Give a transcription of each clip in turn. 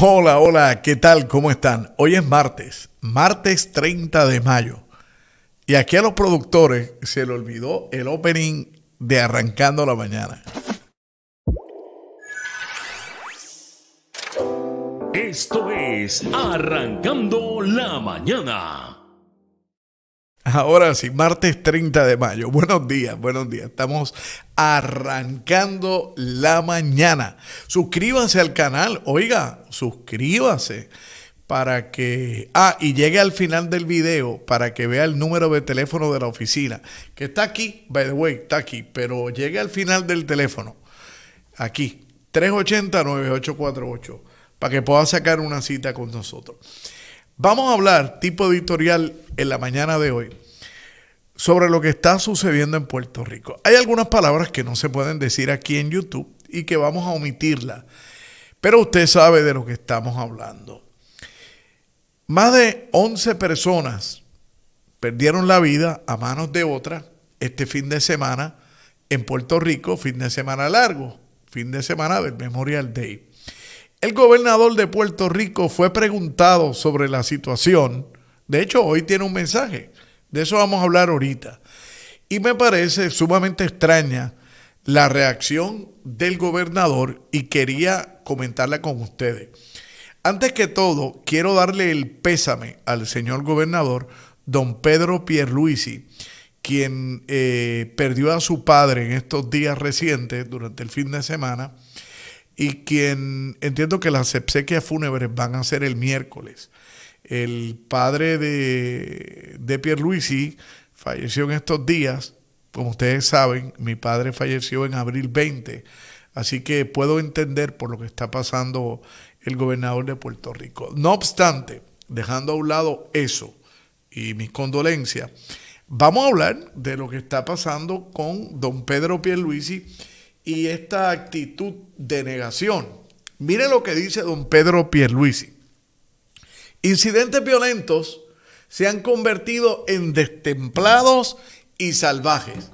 Hola, hola, ¿qué tal? ¿Cómo están? Hoy es martes, martes 30 de mayo. Y aquí a los productores se le olvidó el opening de Arrancando la Mañana. Esto es Arrancando la Mañana. Ahora sí, martes 30 de mayo. Buenos días, buenos días. Estamos arrancando la mañana. Suscríbanse al canal. Oiga, suscríbase para que... Ah, y llegue al final del video para que vea el número de teléfono de la oficina, que está aquí, by the way, está aquí, pero llegue al final del teléfono, aquí, 380-9848, para que pueda sacar una cita con nosotros. Vamos a hablar tipo editorial en la mañana de hoy sobre lo que está sucediendo en Puerto Rico. Hay algunas palabras que no se pueden decir aquí en YouTube y que vamos a omitirla, pero usted sabe de lo que estamos hablando. Más de 11 personas perdieron la vida a manos de otra este fin de semana en Puerto Rico, fin de semana largo, fin de semana del Memorial Day. El gobernador de Puerto Rico fue preguntado sobre la situación. De hecho, hoy tiene un mensaje de eso vamos a hablar ahorita. Y me parece sumamente extraña la reacción del gobernador y quería comentarla con ustedes. Antes que todo, quiero darle el pésame al señor gobernador, don Pedro Pierluisi, quien eh, perdió a su padre en estos días recientes, durante el fin de semana, y quien entiendo que las obsequias fúnebres van a ser el miércoles. El padre de, de Pierluisi falleció en estos días. Como ustedes saben, mi padre falleció en abril 20. Así que puedo entender por lo que está pasando el gobernador de Puerto Rico. No obstante, dejando a un lado eso y mis condolencias, vamos a hablar de lo que está pasando con don Pedro Pierluisi y esta actitud de negación. Mire lo que dice don Pedro Pierluisi. Incidentes violentos se han convertido en destemplados y salvajes.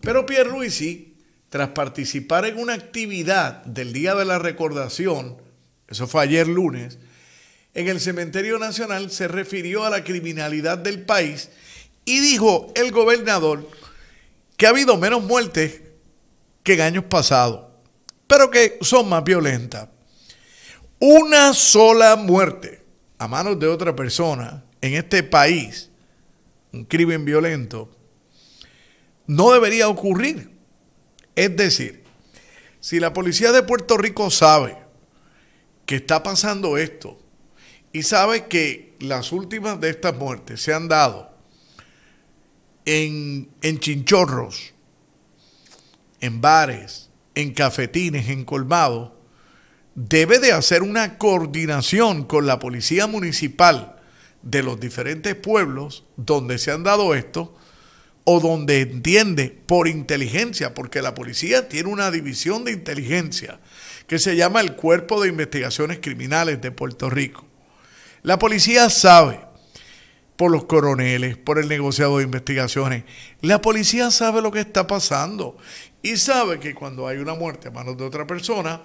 Pero Pierre Pierluisi, tras participar en una actividad del Día de la Recordación, eso fue ayer lunes, en el Cementerio Nacional se refirió a la criminalidad del país y dijo el gobernador que ha habido menos muertes que en años pasados, pero que son más violentas. Una sola muerte a manos de otra persona en este país, un crimen violento, no debería ocurrir. Es decir, si la policía de Puerto Rico sabe que está pasando esto y sabe que las últimas de estas muertes se han dado en, en chinchorros, en bares, en cafetines, en colmados, debe de hacer una coordinación con la policía municipal de los diferentes pueblos donde se han dado esto o donde entiende por inteligencia, porque la policía tiene una división de inteligencia que se llama el Cuerpo de Investigaciones Criminales de Puerto Rico. La policía sabe, por los coroneles, por el negociado de investigaciones, la policía sabe lo que está pasando y sabe que cuando hay una muerte a manos de otra persona,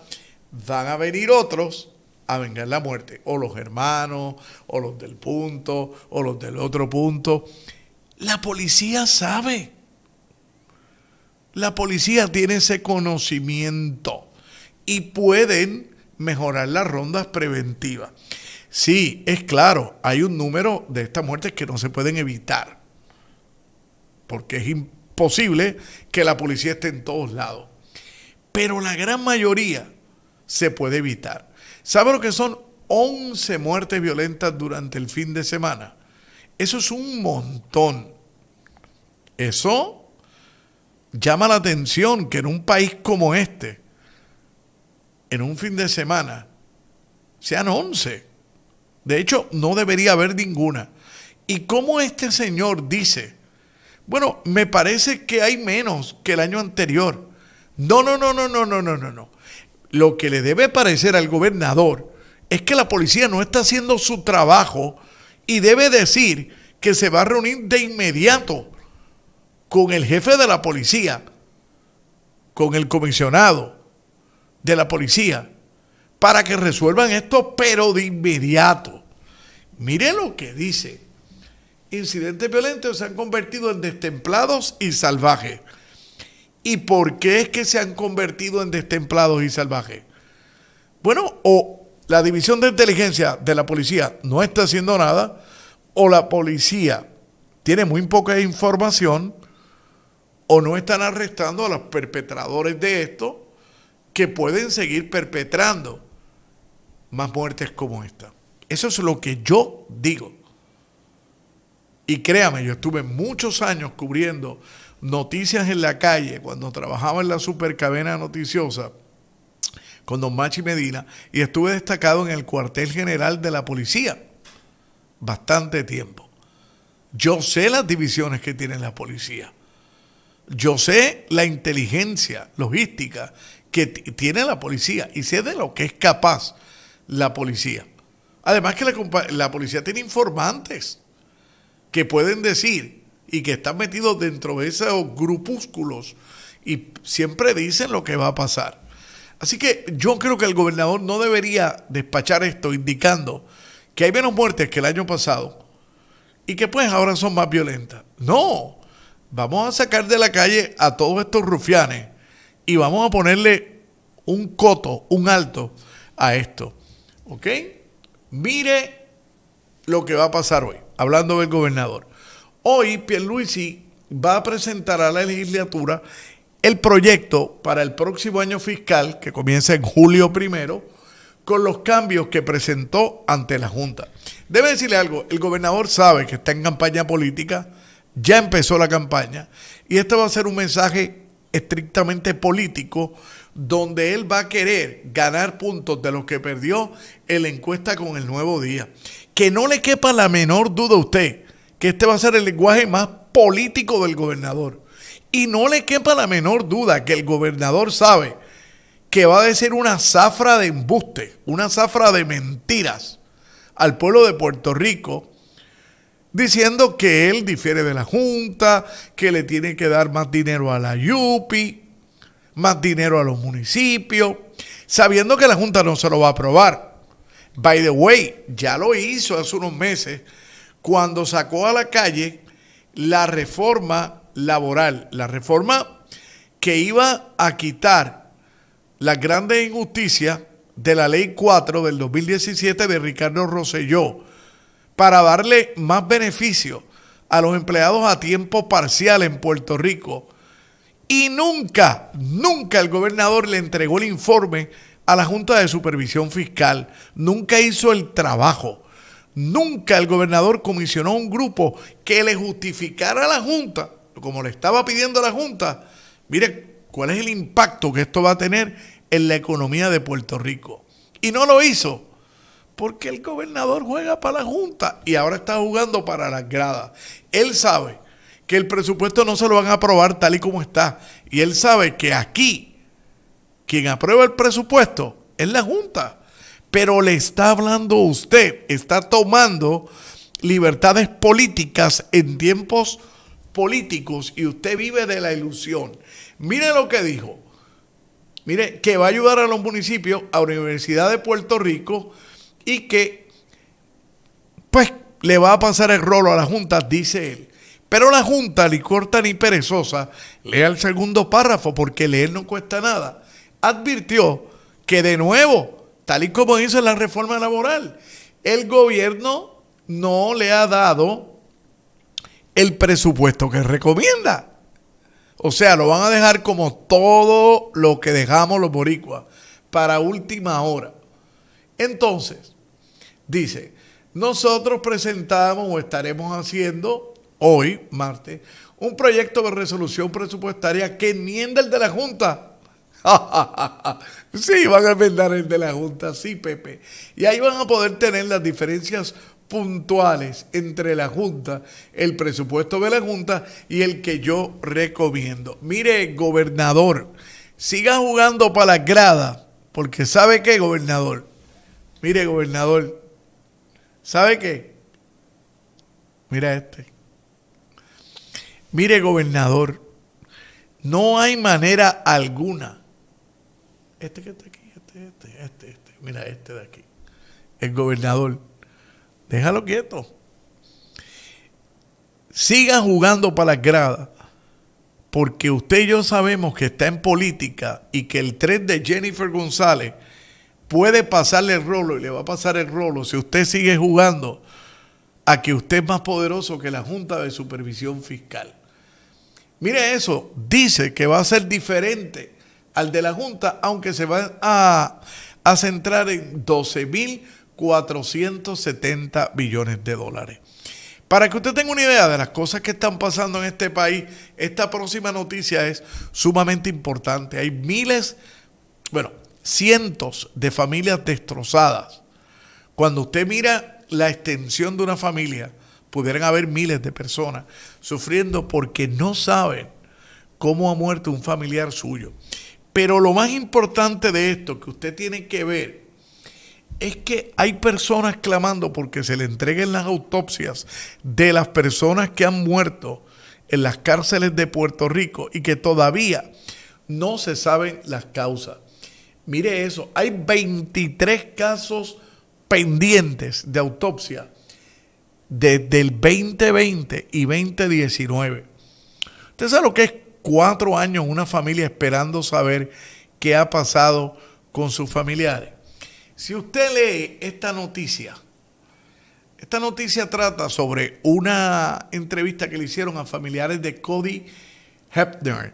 van a venir otros a vengar la muerte, o los hermanos, o los del punto, o los del otro punto. La policía sabe. La policía tiene ese conocimiento y pueden mejorar las rondas preventivas. Sí, es claro, hay un número de estas muertes que no se pueden evitar, porque es imposible que la policía esté en todos lados. Pero la gran mayoría se puede evitar. ¿Sabe lo que son 11 muertes violentas durante el fin de semana? Eso es un montón. Eso llama la atención que en un país como este, en un fin de semana, sean 11. De hecho, no debería haber ninguna. ¿Y cómo este señor dice? Bueno, me parece que hay menos que el año anterior. No, no, no, no, no, no, no, no, no lo que le debe parecer al gobernador es que la policía no está haciendo su trabajo y debe decir que se va a reunir de inmediato con el jefe de la policía, con el comisionado de la policía, para que resuelvan esto, pero de inmediato. Mire lo que dice. Incidentes violentos se han convertido en destemplados y salvajes. ¿Y por qué es que se han convertido en destemplados y salvajes? Bueno, o la división de inteligencia de la policía no está haciendo nada, o la policía tiene muy poca información, o no están arrestando a los perpetradores de esto, que pueden seguir perpetrando más muertes como esta. Eso es lo que yo digo. Y créame, yo estuve muchos años cubriendo noticias en la calle, cuando trabajaba en la supercadena noticiosa con Don Machi Medina, y estuve destacado en el cuartel general de la policía bastante tiempo. Yo sé las divisiones que tiene la policía. Yo sé la inteligencia logística que tiene la policía y sé de lo que es capaz la policía. Además que la, la policía tiene informantes que pueden decir y que están metidos dentro de esos grupúsculos y siempre dicen lo que va a pasar. Así que yo creo que el gobernador no debería despachar esto indicando que hay menos muertes que el año pasado y que pues ahora son más violentas. No, vamos a sacar de la calle a todos estos rufianes y vamos a ponerle un coto, un alto a esto. ¿Ok? Mire lo que va a pasar hoy, hablando del gobernador. Hoy Pierluisi va a presentar a la legislatura el proyecto para el próximo año fiscal, que comienza en julio primero, con los cambios que presentó ante la Junta. Debe decirle algo, el gobernador sabe que está en campaña política, ya empezó la campaña, y este va a ser un mensaje estrictamente político, donde él va a querer ganar puntos de los que perdió en la encuesta con el nuevo día. Que no le quepa la menor duda a usted que este va a ser el lenguaje más político del gobernador. Y no le quepa la menor duda que el gobernador sabe que va a decir una zafra de embuste, una zafra de mentiras al pueblo de Puerto Rico, diciendo que él difiere de la Junta, que le tiene que dar más dinero a la Yupi, más dinero a los municipios, sabiendo que la Junta no se lo va a aprobar. By the way, ya lo hizo hace unos meses cuando sacó a la calle la reforma laboral, la reforma que iba a quitar las grandes injusticias de la ley 4 del 2017 de Ricardo Rosselló para darle más beneficio a los empleados a tiempo parcial en Puerto Rico. Y nunca, nunca el gobernador le entregó el informe a la Junta de Supervisión Fiscal. Nunca hizo el trabajo. Nunca el gobernador comisionó un grupo que le justificara a la Junta, como le estaba pidiendo a la Junta, mire cuál es el impacto que esto va a tener en la economía de Puerto Rico. Y no lo hizo, porque el gobernador juega para la Junta y ahora está jugando para las gradas. Él sabe que el presupuesto no se lo van a aprobar tal y como está. Y él sabe que aquí quien aprueba el presupuesto es la Junta pero le está hablando usted, está tomando libertades políticas en tiempos políticos y usted vive de la ilusión. Mire lo que dijo. Mire, que va a ayudar a los municipios, a la Universidad de Puerto Rico y que, pues, le va a pasar el rolo a la Junta, dice él. Pero la Junta, ni corta ni perezosa, lea el segundo párrafo porque leer no cuesta nada. Advirtió que de nuevo tal y como dice la reforma laboral. El gobierno no le ha dado el presupuesto que recomienda. O sea, lo van a dejar como todo lo que dejamos los boricuas para última hora. Entonces, dice, nosotros presentamos o estaremos haciendo hoy, martes, un proyecto de resolución presupuestaria que enmienda el de la Junta sí, van a vender el de la Junta, sí, Pepe. Y ahí van a poder tener las diferencias puntuales entre la Junta, el presupuesto de la Junta y el que yo recomiendo. Mire, gobernador, siga jugando para la grada, porque ¿sabe qué, gobernador? Mire, gobernador, ¿sabe qué? Mira este. Mire, gobernador, no hay manera alguna este que está aquí, este, este, este, este. Mira, este de aquí. El gobernador. Déjalo quieto. Sigan jugando para las gradas. Porque usted y yo sabemos que está en política y que el tren de Jennifer González puede pasarle el rolo y le va a pasar el rolo si usted sigue jugando a que usted es más poderoso que la Junta de Supervisión Fiscal. Mire eso, dice que va a ser diferente al de la Junta, aunque se va a, centrar en 12.470 billones de dólares. Para que usted tenga una idea de las cosas que están pasando en este país, esta próxima noticia es sumamente importante. Hay miles, bueno, cientos de familias destrozadas. Cuando usted mira la extensión de una familia, pudieran haber miles de personas sufriendo porque no saben cómo ha muerto un familiar suyo. Pero lo más importante de esto que usted tiene que ver es que hay personas clamando porque se le entreguen las autopsias de las personas que han muerto en las cárceles de Puerto Rico y que todavía no se saben las causas. Mire eso, hay 23 casos pendientes de autopsia desde el 2020 y 2019. Usted sabe lo que es cuatro años una familia esperando saber qué ha pasado con sus familiares. Si usted lee esta noticia, esta noticia trata sobre una entrevista que le hicieron a familiares de Cody Hepner,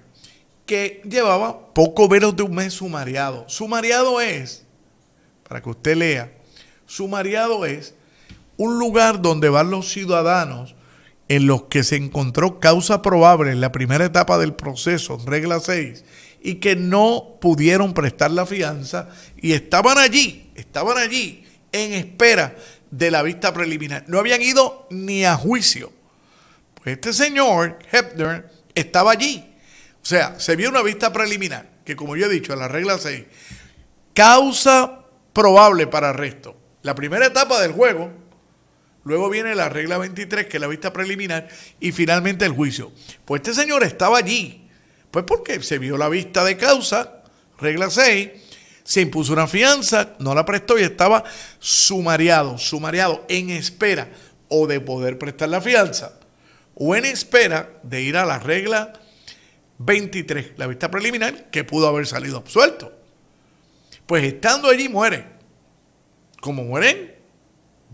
que llevaba poco menos de un mes sumariado. Sumariado es, para que usted lea, sumariado es un lugar donde van los ciudadanos en los que se encontró causa probable en la primera etapa del proceso, en regla 6, y que no pudieron prestar la fianza y estaban allí, estaban allí en espera de la vista preliminar. No habían ido ni a juicio. Pues este señor, Hepner, estaba allí. O sea, se vio una vista preliminar, que como yo he dicho, en la regla 6, causa probable para arresto. La primera etapa del juego, Luego viene la regla 23, que es la vista preliminar, y finalmente el juicio. Pues este señor estaba allí, pues porque se vio la vista de causa, regla 6, se impuso una fianza, no la prestó y estaba sumariado, sumariado en espera o de poder prestar la fianza, o en espera de ir a la regla 23, la vista preliminar, que pudo haber salido absuelto. Pues estando allí muere. Como mueren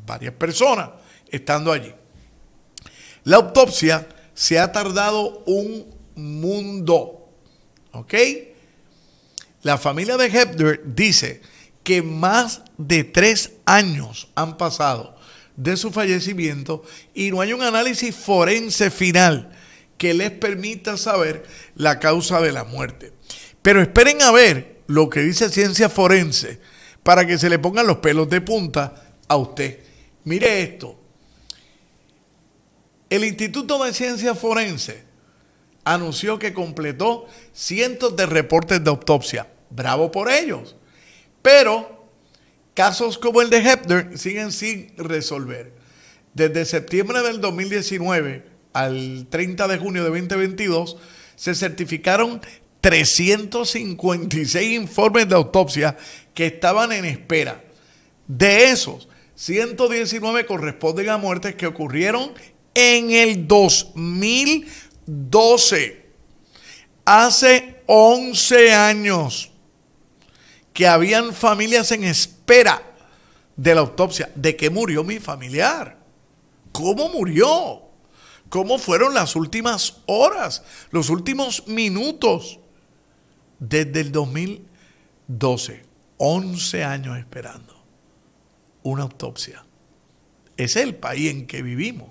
varias personas estando allí. La autopsia se ha tardado un mundo, ¿ok? La familia de Hepner dice que más de tres años han pasado de su fallecimiento y no hay un análisis forense final que les permita saber la causa de la muerte. Pero esperen a ver lo que dice ciencia forense para que se le pongan los pelos de punta a usted. Mire esto. El Instituto de Ciencias Forenses anunció que completó cientos de reportes de autopsia. Bravo por ellos. Pero casos como el de Hepner siguen sin resolver. Desde septiembre del 2019 al 30 de junio de 2022 se certificaron 356 informes de autopsia que estaban en espera. De esos, 119 corresponden a muertes que ocurrieron en el 2012. Hace 11 años que habían familias en espera de la autopsia. ¿De que murió mi familiar? ¿Cómo murió? ¿Cómo fueron las últimas horas, los últimos minutos? Desde el 2012, 11 años esperando una autopsia. es el país en que vivimos.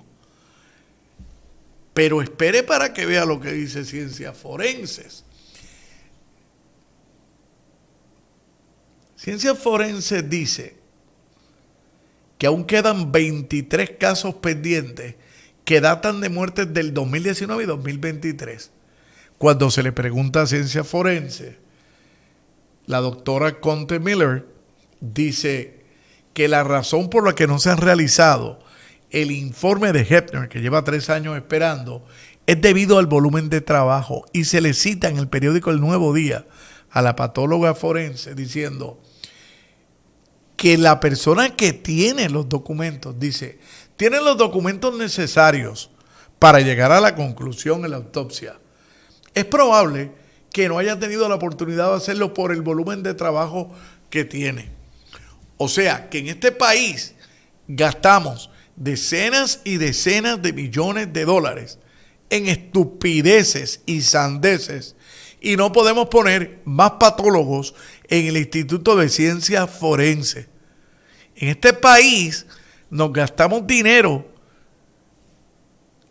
Pero espere para que vea lo que dice ciencias forenses. Ciencias forenses dice que aún quedan 23 casos pendientes que datan de muertes del 2019 y 2023. Cuando se le pregunta a ciencia forenses, la doctora Conte Miller dice que la razón por la que no se han realizado el informe de Hepner, que lleva tres años esperando, es debido al volumen de trabajo. Y se le cita en el periódico El Nuevo Día a la patóloga forense diciendo que la persona que tiene los documentos, dice, tiene los documentos necesarios para llegar a la conclusión en la autopsia. Es probable que no haya tenido la oportunidad de hacerlo por el volumen de trabajo que tiene. O sea, que en este país gastamos decenas y decenas de millones de dólares en estupideces y sandeces y no podemos poner más patólogos en el Instituto de Ciencias Forenses. En este país nos gastamos dinero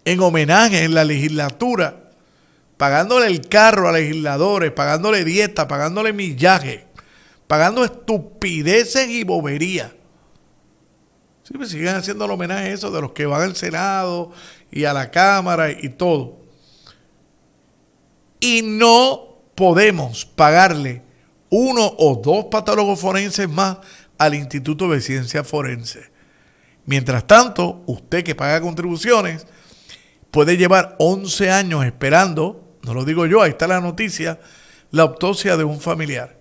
en homenaje en la legislatura, pagándole el carro a legisladores, pagándole dieta, pagándole millaje pagando estupideces y boberías. Sí, pues siguen haciendo el homenaje a eso de los que van al Senado y a la Cámara y todo. Y no podemos pagarle uno o dos patólogos forenses más al Instituto de Ciencia Forense. Mientras tanto, usted que paga contribuciones puede llevar 11 años esperando, no lo digo yo, ahí está la noticia, la autopsia de un familiar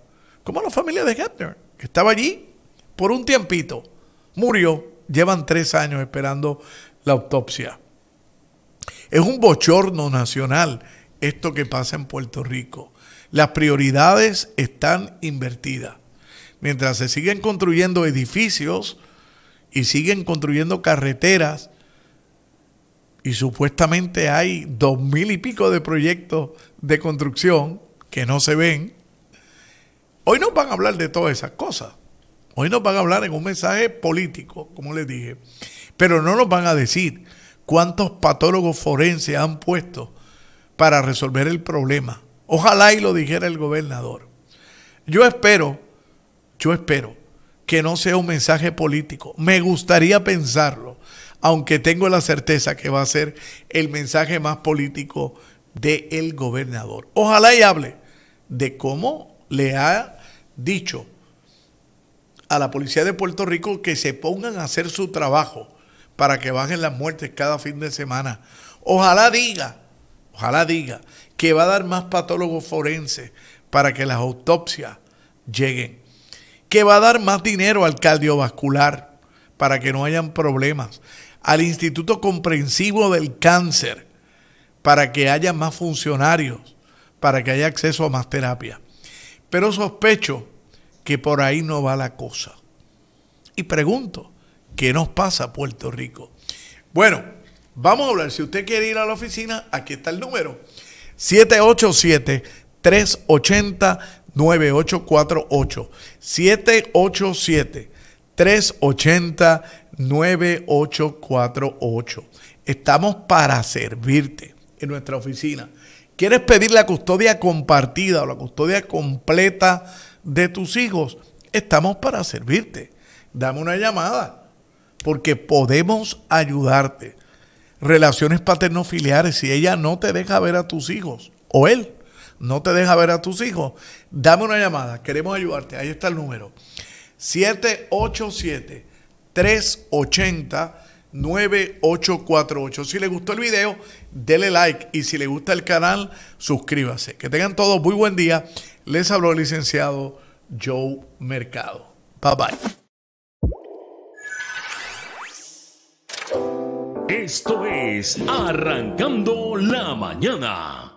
como la familia de Hefner, que estaba allí por un tiempito, murió, llevan tres años esperando la autopsia. Es un bochorno nacional esto que pasa en Puerto Rico. Las prioridades están invertidas. Mientras se siguen construyendo edificios y siguen construyendo carreteras, y supuestamente hay dos mil y pico de proyectos de construcción que no se ven, Hoy nos van a hablar de todas esas cosas. Hoy nos van a hablar en un mensaje político, como les dije. Pero no nos van a decir cuántos patólogos forenses han puesto para resolver el problema. Ojalá y lo dijera el gobernador. Yo espero, yo espero que no sea un mensaje político. Me gustaría pensarlo, aunque tengo la certeza que va a ser el mensaje más político del gobernador. Ojalá y hable de cómo le ha dicho a la policía de Puerto Rico que se pongan a hacer su trabajo para que bajen las muertes cada fin de semana. Ojalá diga, ojalá diga que va a dar más patólogos forenses para que las autopsias lleguen, que va a dar más dinero al cardiovascular para que no hayan problemas, al Instituto Comprensivo del Cáncer para que haya más funcionarios, para que haya acceso a más terapia. Pero sospecho que por ahí no va la cosa. Y pregunto, ¿qué nos pasa Puerto Rico? Bueno, vamos a hablar. Si usted quiere ir a la oficina, aquí está el número. 787-380-9848. 787-380-9848. Estamos para servirte en nuestra oficina. ¿Quieres pedir la custodia compartida o la custodia completa de tus hijos? Estamos para servirte. Dame una llamada porque podemos ayudarte. Relaciones paterno-filiares, si ella no te deja ver a tus hijos o él no te deja ver a tus hijos, dame una llamada. Queremos ayudarte. Ahí está el número. 787 380 9848. Si le gustó el video, dele like y si le gusta el canal, suscríbase. Que tengan todos muy buen día. Les habló el licenciado Joe Mercado. Bye bye. Esto es Arrancando la Mañana.